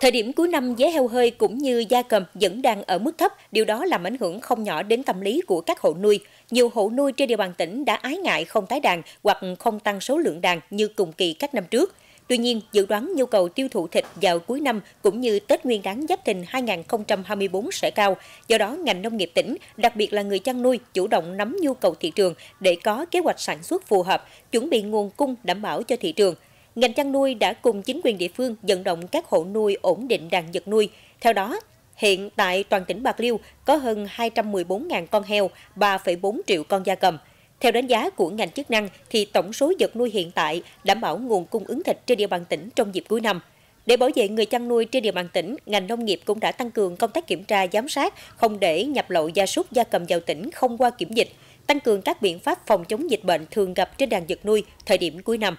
Thời điểm cuối năm giá heo hơi cũng như da cầm vẫn đang ở mức thấp, điều đó làm ảnh hưởng không nhỏ đến tâm lý của các hộ nuôi. Nhiều hộ nuôi trên địa bàn tỉnh đã ái ngại không tái đàn hoặc không tăng số lượng đàn như cùng kỳ các năm trước. Tuy nhiên, dự đoán nhu cầu tiêu thụ thịt vào cuối năm cũng như Tết Nguyên đán Giáp Thìn 2024 sẽ cao. Do đó, ngành nông nghiệp tỉnh, đặc biệt là người chăn nuôi, chủ động nắm nhu cầu thị trường để có kế hoạch sản xuất phù hợp, chuẩn bị nguồn cung đảm bảo cho thị trường – ngành chăn nuôi đã cùng chính quyền địa phương vận động các hộ nuôi ổn định đàn vật nuôi. Theo đó, hiện tại toàn tỉnh Bạc Liêu có hơn 214.000 con heo, 3,4 triệu con da cầm. Theo đánh giá của ngành chức năng thì tổng số vật nuôi hiện tại đảm bảo nguồn cung ứng thịt trên địa bàn tỉnh trong dịp cuối năm. Để bảo vệ người chăn nuôi trên địa bàn tỉnh, ngành nông nghiệp cũng đã tăng cường công tác kiểm tra giám sát, không để nhập lậu gia súc gia cầm vào tỉnh không qua kiểm dịch, tăng cường các biện pháp phòng chống dịch bệnh thường gặp trên đàn vật nuôi thời điểm cuối năm.